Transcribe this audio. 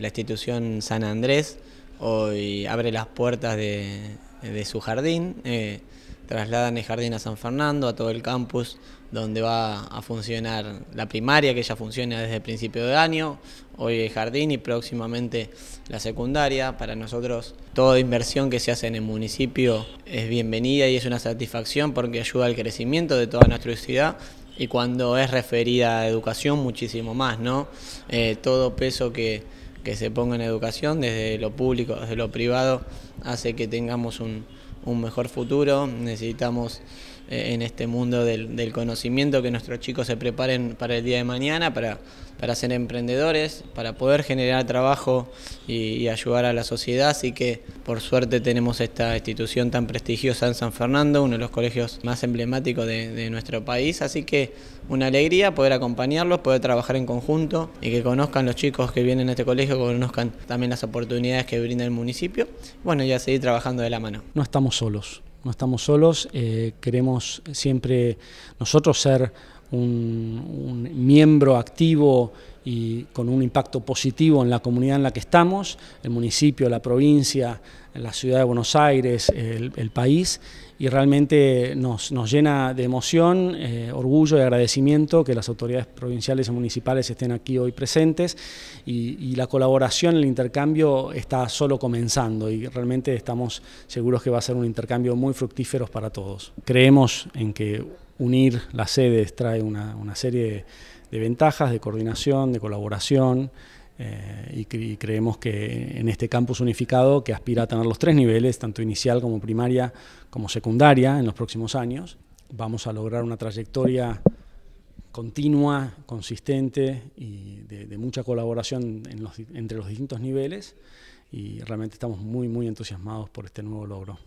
La institución San Andrés hoy abre las puertas de, su jardín, eh, trasladan el jardín a San Fernando, a todo el campus, donde va a funcionar la primaria, que ya funciona desde el principio de año, hoy el jardín y próximamente la secundaria. Para nosotros toda inversión que se hace en el municipio es bienvenida y es una satisfacción porque ayuda al crecimiento de toda nuestra ciudad y cuando es referida a educación muchísimo más, ¿no? Eh, todo peso que que se ponga en educación, desde lo público, desde lo privado, hace que tengamos un, un mejor futuro, necesitamos eh, en este mundo del, conocimiento que nuestros chicos se preparen para el día de mañana, para, para ser emprendedores, para poder generar trabajo y, ayudar a la sociedad. Así que por suerte tenemos esta institución tan prestigiosa en San Fernando, uno de los colegios más emblemáticos de, nuestro país. Así que una alegría poder acompañarlos, poder trabajar en conjunto y que conozcan los chicos que vienen a este colegio, conozcan también las oportunidades que brinda el municipio. Bueno, y a seguir trabajando de la mano. No estamos solos, no estamos solos, eh, queremos siempre nosotros ser un, un miembro activo y con un impacto positivo en la comunidad en la que estamos, el municipio, la provincia, la ciudad de Buenos Aires, el, país, y realmente nos, nos llena de emoción, eh, orgullo y agradecimiento que las autoridades provinciales y municipales estén aquí hoy presentes y, la colaboración, el intercambio está solo comenzando y realmente estamos seguros que va a ser un intercambio muy fructífero para todos. Creemos en que unir las sedes trae una, una serie de de ventajas, de coordinación, de colaboración, eh, y, creemos que en este campus unificado que aspira a tener los tres niveles, tanto inicial como primaria como secundaria en los próximos años, vamos a lograr una trayectoria continua, consistente y de, mucha colaboración entre los distintos niveles y realmente estamos muy, muy entusiasmados por este nuevo logro.